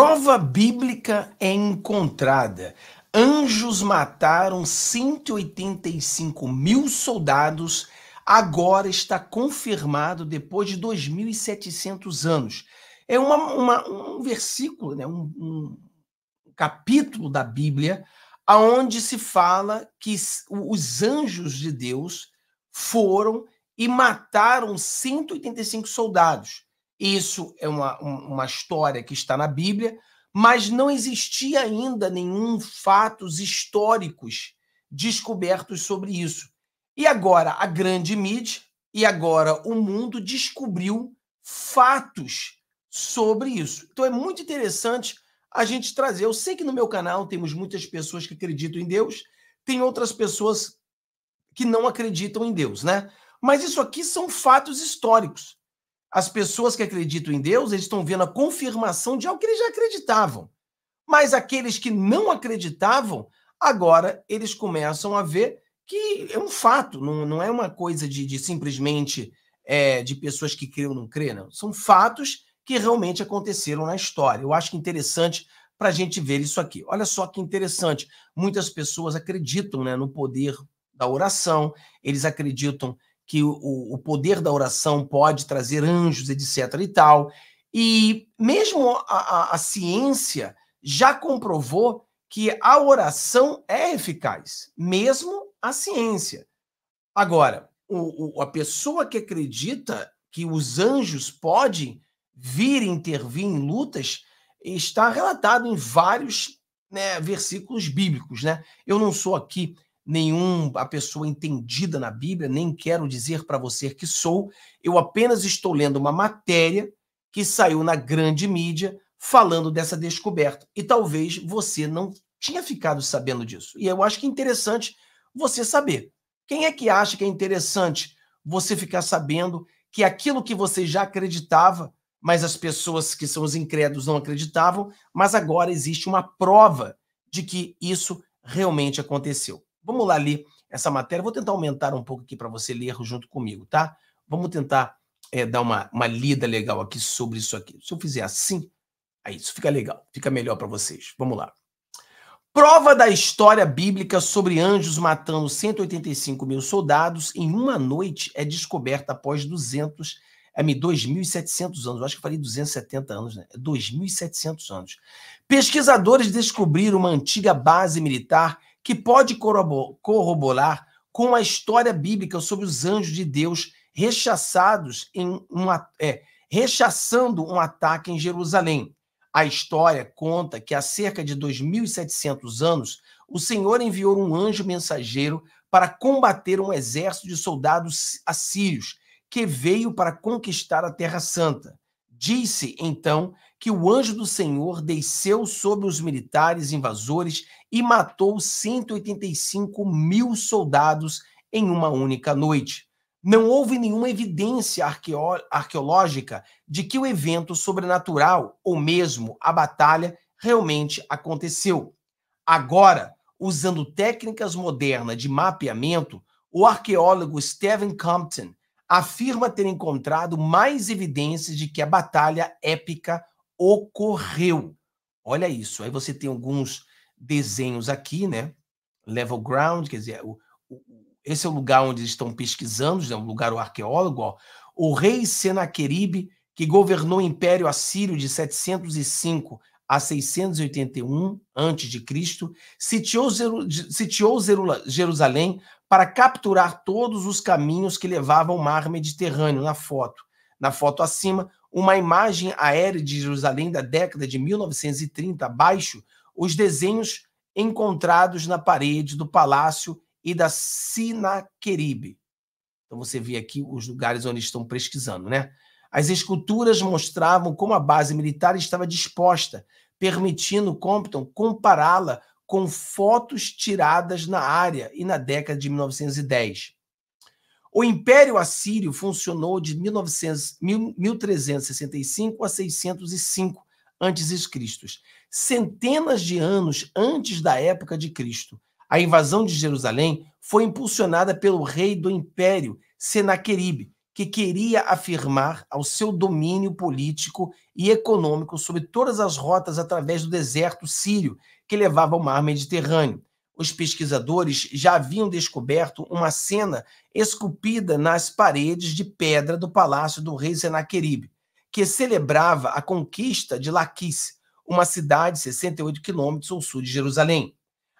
prova bíblica é encontrada. Anjos mataram 185 mil soldados, agora está confirmado depois de 2.700 anos. É uma, uma, um versículo, né? um, um capítulo da Bíblia, aonde se fala que os anjos de Deus foram e mataram 185 soldados. Isso é uma, uma história que está na Bíblia, mas não existia ainda nenhum fatos históricos descobertos sobre isso. E agora a grande mídia e agora o mundo descobriu fatos sobre isso. Então é muito interessante a gente trazer. Eu sei que no meu canal temos muitas pessoas que acreditam em Deus, tem outras pessoas que não acreditam em Deus, né? Mas isso aqui são fatos históricos. As pessoas que acreditam em Deus, eles estão vendo a confirmação de algo que eles já acreditavam. Mas aqueles que não acreditavam, agora eles começam a ver que é um fato, não, não é uma coisa de, de simplesmente é, de pessoas que creem ou não creem. não. São fatos que realmente aconteceram na história. Eu acho que interessante para a gente ver isso aqui. Olha só que interessante. Muitas pessoas acreditam né, no poder da oração, eles acreditam que o, o poder da oração pode trazer anjos, etc. e tal. E mesmo a, a, a ciência já comprovou que a oração é eficaz, mesmo a ciência. Agora, o, o, a pessoa que acredita que os anjos podem vir intervir em lutas está relatado em vários né, versículos bíblicos. Né? Eu não sou aqui nenhuma pessoa entendida na Bíblia, nem quero dizer para você que sou, eu apenas estou lendo uma matéria que saiu na grande mídia falando dessa descoberta. E talvez você não tinha ficado sabendo disso. E eu acho que é interessante você saber. Quem é que acha que é interessante você ficar sabendo que aquilo que você já acreditava, mas as pessoas que são os incrédulos não acreditavam, mas agora existe uma prova de que isso realmente aconteceu. Vamos lá ler essa matéria. Vou tentar aumentar um pouco aqui para você ler junto comigo, tá? Vamos tentar é, dar uma, uma lida legal aqui sobre isso aqui. Se eu fizer assim, aí é isso fica legal, fica melhor para vocês. Vamos lá. Prova da história bíblica sobre anjos matando 185 mil soldados em uma noite é descoberta após 200, é 2.700 anos. Eu acho que eu falei 270 anos, né? 2.700 é anos. Pesquisadores descobriram uma antiga base militar que pode corroborar com a história bíblica sobre os anjos de Deus rechaçados em uma, é, rechaçando um ataque em Jerusalém. A história conta que há cerca de 2.700 anos, o Senhor enviou um anjo mensageiro para combater um exército de soldados assírios que veio para conquistar a Terra Santa. Disse então que o anjo do Senhor desceu sobre os militares invasores e matou 185 mil soldados em uma única noite. Não houve nenhuma evidência arqueo arqueológica de que o evento sobrenatural, ou mesmo a batalha, realmente aconteceu. Agora, usando técnicas modernas de mapeamento, o arqueólogo Stephen Compton afirma ter encontrado mais evidências de que a batalha épica ocorreu. Olha isso. Aí você tem alguns desenhos aqui, né? Level ground, quer dizer, o, o, esse é o lugar onde eles estão pesquisando, é um lugar o arqueólogo. Ó. O rei Senaqueribe, que governou o Império Assírio de 705 a 681 a.C., sitiou, sitiou Jerusalém para capturar todos os caminhos que levavam ao mar Mediterrâneo, na foto. Na foto acima, uma imagem aérea de Jerusalém da década de 1930 abaixo, os desenhos encontrados na parede do palácio e da Sinaqueribe. Então você vê aqui os lugares onde estão pesquisando, né? As esculturas mostravam como a base militar estava disposta, permitindo Compton compará-la com fotos tiradas na área e na década de 1910. O Império Assírio funcionou de 1365 a 605 a.C., centenas de anos antes da época de Cristo. A invasão de Jerusalém foi impulsionada pelo rei do Império, Senaqueribe, que queria afirmar ao seu domínio político e econômico sobre todas as rotas através do deserto sírio que levava ao mar Mediterrâneo os pesquisadores já haviam descoberto uma cena esculpida nas paredes de pedra do palácio do rei Senaquerib, que celebrava a conquista de Laquis, uma cidade 68 quilômetros ao sul de Jerusalém.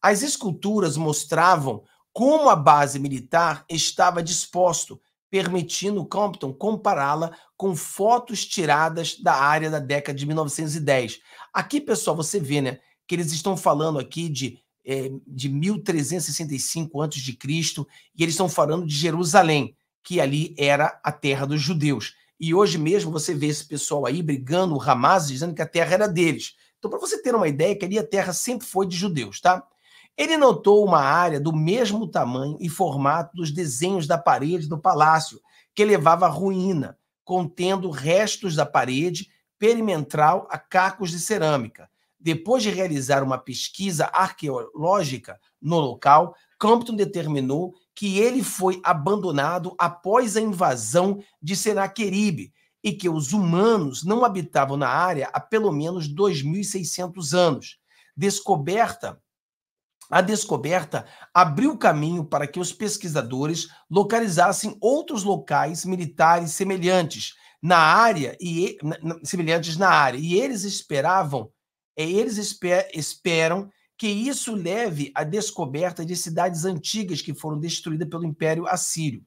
As esculturas mostravam como a base militar estava disposto, permitindo Compton compará-la com fotos tiradas da área da década de 1910. Aqui, pessoal, você vê, né, que eles estão falando aqui de é, de 1365 a.C., e eles estão falando de Jerusalém, que ali era a terra dos judeus. E hoje mesmo você vê esse pessoal aí brigando, o Hamas, dizendo que a terra era deles. Então, para você ter uma ideia, que ali a terra sempre foi de judeus, tá? Ele notou uma área do mesmo tamanho e formato dos desenhos da parede do palácio, que levava à ruína, contendo restos da parede perimetral a cacos de cerâmica. Depois de realizar uma pesquisa arqueológica no local, Compton determinou que ele foi abandonado após a invasão de Senaqueribe e que os humanos não habitavam na área há pelo menos 2.600 anos. Descoberta a descoberta abriu caminho para que os pesquisadores localizassem outros locais militares semelhantes na área e semelhantes na área, e eles esperavam é, eles esper esperam que isso leve à descoberta de cidades antigas que foram destruídas pelo Império Assírio.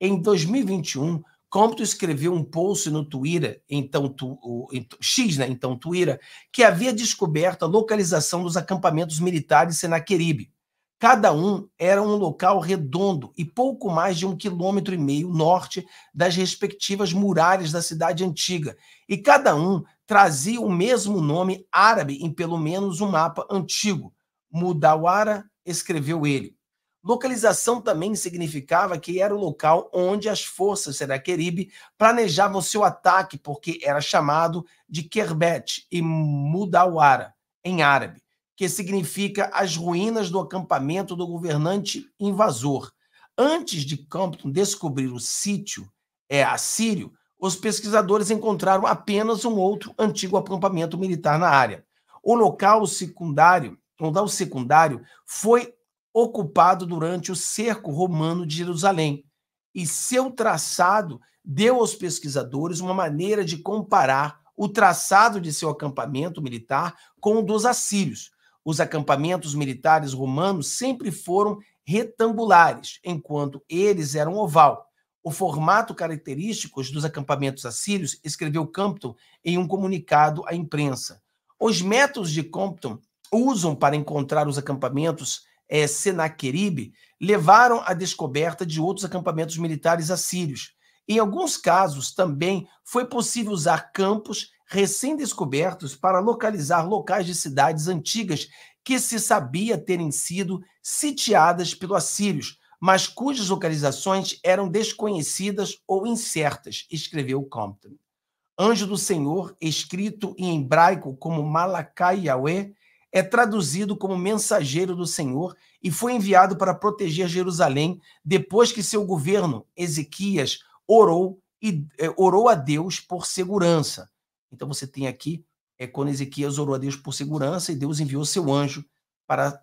Em 2021, Compton escreveu um post no Twitter, então tu, o, X, né, então Twitter, que havia descoberto a localização dos acampamentos militares de Senaqueribe. Cada um era um local redondo e pouco mais de um quilômetro e meio norte das respectivas muralhas da cidade antiga, e cada um trazia o mesmo nome árabe em pelo menos um mapa antigo. Mudawara escreveu ele. Localização também significava que era o local onde as forças Seraqueribe planejavam seu ataque, porque era chamado de Kerbet e Mudawara, em árabe, que significa as ruínas do acampamento do governante invasor. Antes de Campton descobrir o sítio é assírio, os pesquisadores encontraram apenas um outro antigo acampamento militar na área. O local secundário, o local secundário foi ocupado durante o cerco romano de Jerusalém, e seu traçado deu aos pesquisadores uma maneira de comparar o traçado de seu acampamento militar com o dos assírios. Os acampamentos militares romanos sempre foram retangulares, enquanto eles eram oval o formato característico dos acampamentos assírios, escreveu Compton, em um comunicado à imprensa. Os métodos de Compton usam para encontrar os acampamentos é, eh, Senaqueribe levaram à descoberta de outros acampamentos militares assírios. Em alguns casos, também foi possível usar campos recém-descobertos para localizar locais de cidades antigas que se sabia terem sido sitiadas pelos assírios, mas cujas localizações eram desconhecidas ou incertas, escreveu Compton. Anjo do Senhor, escrito em hebraico como Malakai Yahweh, é traduzido como mensageiro do Senhor e foi enviado para proteger Jerusalém depois que seu governo, Ezequias, orou e é, orou a Deus por segurança. Então você tem aqui é quando Ezequias orou a Deus por segurança e Deus enviou seu anjo para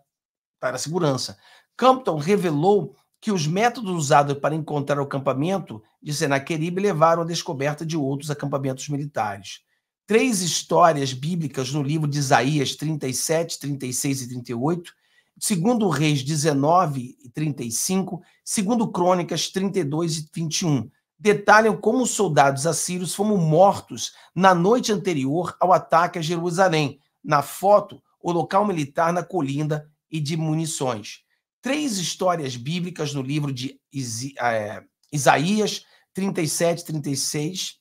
para a segurança. Campton revelou que os métodos usados para encontrar o acampamento de Senaquerib levaram à descoberta de outros acampamentos militares. Três histórias bíblicas no livro de Isaías 37, 36 e 38, segundo Reis 19 e 35, segundo Crônicas 32 e 21, detalham como os soldados assírios foram mortos na noite anterior ao ataque a Jerusalém. Na foto, o local militar na colinda e de munições três histórias bíblicas no livro de ah, é, Isaías 37, 36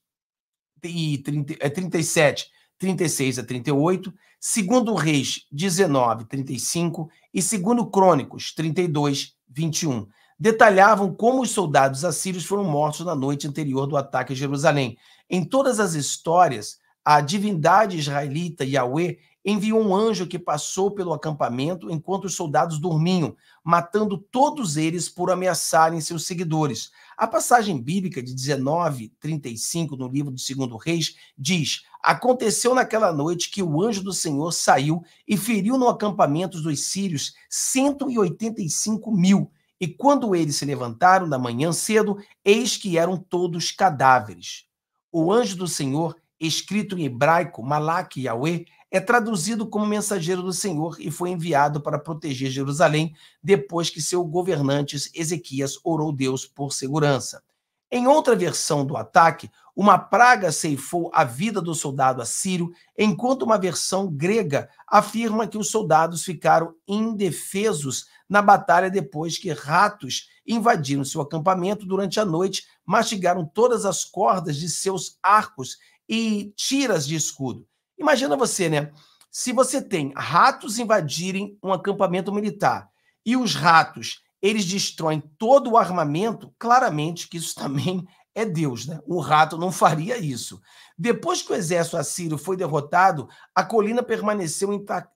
e 37, 36 é, a 38, segundo Reis 19, 35 e segundo Crônicos 32, 21. Detalhavam como os soldados assírios foram mortos na noite anterior do ataque a Jerusalém. Em todas as histórias, a divindade israelita Yahweh enviou um anjo que passou pelo acampamento enquanto os soldados dormiam, matando todos eles por ameaçarem seus seguidores. A passagem bíblica de 19:35 no livro do Segundo Reis diz: Aconteceu naquela noite que o anjo do Senhor saiu e feriu no acampamento dos sírios 185 mil. E quando eles se levantaram da manhã cedo, eis que eram todos cadáveres. O anjo do Senhor, escrito em hebraico Malak Yahweh, é traduzido como mensageiro do Senhor e foi enviado para proteger Jerusalém depois que seu governante Ezequias orou Deus por segurança. Em outra versão do ataque, uma praga ceifou a vida do soldado assírio, enquanto uma versão grega afirma que os soldados ficaram indefesos na batalha depois que ratos invadiram seu acampamento durante a noite, mastigaram todas as cordas de seus arcos e tiras de escudo. Imagina você, né? Se você tem ratos invadirem um acampamento militar e os ratos eles destroem todo o armamento, claramente que isso também é Deus, né? Um rato não faria isso. Depois que o exército assírio foi derrotado, a colina permaneceu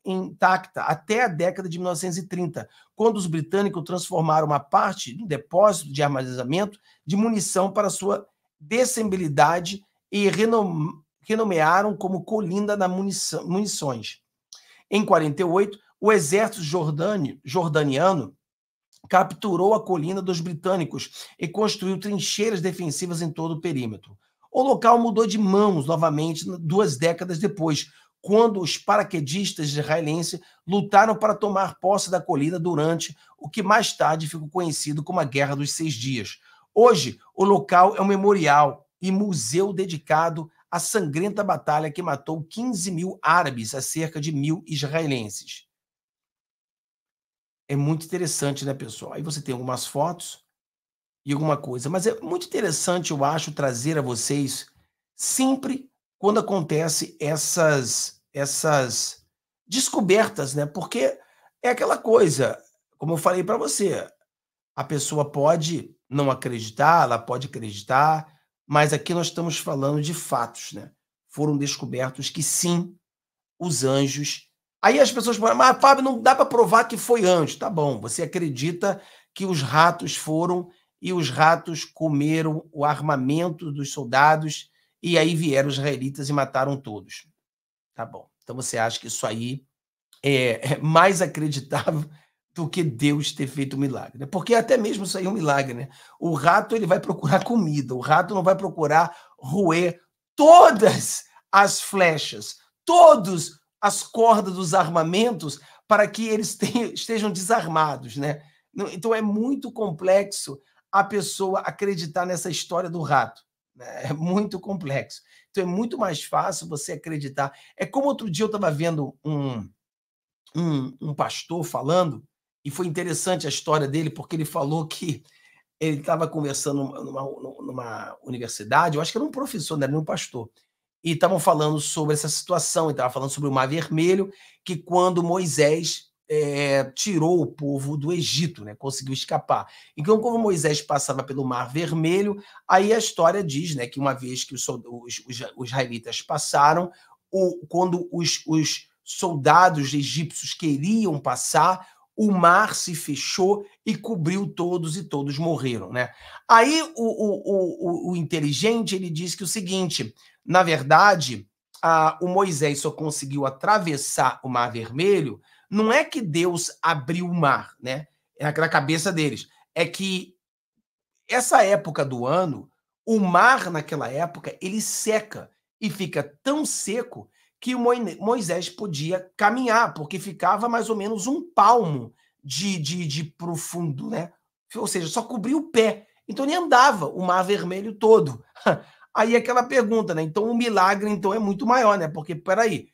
intacta até a década de 1930, quando os britânicos transformaram uma parte do depósito de armazenamento de munição para sua descembilidade e renom renomearam como colinda da munições. Em 48, o exército jordânio, jordaniano capturou a colina dos britânicos e construiu trincheiras defensivas em todo o perímetro. O local mudou de mãos novamente duas décadas depois, quando os paraquedistas israelenses lutaram para tomar posse da colina durante o que mais tarde ficou conhecido como a Guerra dos Seis Dias. Hoje, o local é um memorial e museu dedicado a sangrenta batalha que matou 15 mil árabes a cerca de mil israelenses. É muito interessante, né, pessoal? Aí você tem algumas fotos e alguma coisa. Mas é muito interessante, eu acho, trazer a vocês sempre quando acontece essas essas descobertas, né? Porque é aquela coisa, como eu falei para você, a pessoa pode não acreditar, ela pode acreditar, mas aqui nós estamos falando de fatos, né? Foram descobertos que sim, os anjos. Aí as pessoas falam, mas Fábio, não dá para provar que foi anjo. Tá bom, você acredita que os ratos foram e os ratos comeram o armamento dos soldados e aí vieram os israelitas e mataram todos. Tá bom. Então você acha que isso aí é, é mais acreditável do que Deus ter feito um milagre. Né? Porque até mesmo isso aí é um milagre, né? O rato ele vai procurar comida, o rato não vai procurar roer todas as flechas, todas as cordas dos armamentos para que eles tenham, estejam desarmados, né? Então é muito complexo a pessoa acreditar nessa história do rato. Né? É muito complexo. Então é muito mais fácil você acreditar. É como outro dia eu estava vendo um, um, um pastor falando e foi interessante a história dele, porque ele falou que ele estava conversando numa, numa, universidade, eu acho que era um professor, não era um pastor, e estavam falando sobre essa situação, estava falando sobre o Mar Vermelho, que quando Moisés é, tirou o povo do Egito, né, conseguiu escapar. Então, como Moisés passava pelo Mar Vermelho, aí a história diz né, que uma vez que os, os, os israelitas passaram, o, quando os, os soldados egípcios queriam passar, o mar se fechou e cobriu todos e todos morreram, né? Aí o, o, o, o inteligente ele diz que o seguinte, na verdade, a, o Moisés só conseguiu atravessar o Mar Vermelho, não é que Deus abriu o mar, né? É na cabeça deles, é que essa época do ano, o mar naquela época ele seca e fica tão seco que Moisés podia caminhar, porque ficava mais ou menos um palmo de, de, de profundo, né? Ou seja, só cobria o pé. Então ele andava o mar vermelho todo. Aí aquela pergunta, né? Então o milagre então é muito maior, né? Porque peraí,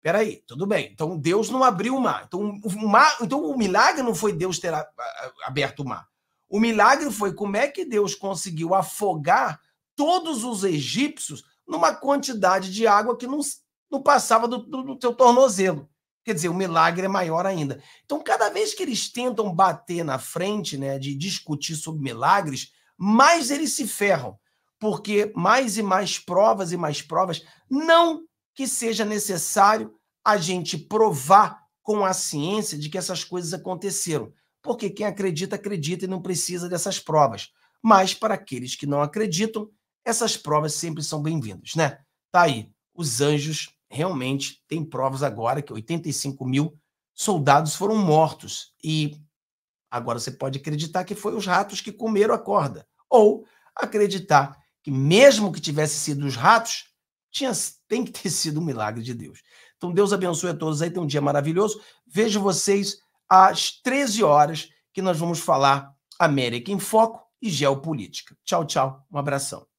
peraí, tudo bem. Então Deus não abriu o mar. Então o, mar, então, o milagre não foi Deus ter aberto o mar. O milagre foi como é que Deus conseguiu afogar todos os egípcios numa quantidade de água que não não passava do, do, do seu tornozelo. Quer dizer, o milagre é maior ainda. Então, cada vez que eles tentam bater na frente, né, de discutir sobre milagres, mais eles se ferram, porque mais e mais provas e mais provas, não que seja necessário a gente provar com a ciência de que essas coisas aconteceram, porque quem acredita, acredita e não precisa dessas provas. Mas para aqueles que não acreditam, essas provas sempre são bem-vindas, né? Tá aí, os anjos realmente tem provas agora que 85 mil soldados foram mortos. E agora você pode acreditar que foi os ratos que comeram a corda. Ou acreditar que, mesmo que tivesse sido os ratos, tinha, tem que ter sido um milagre de Deus. Então, Deus abençoe a todos aí, tem um dia maravilhoso. Vejo vocês às 13 horas, que nós vamos falar América em Foco e Geopolítica. Tchau, tchau. Um abração.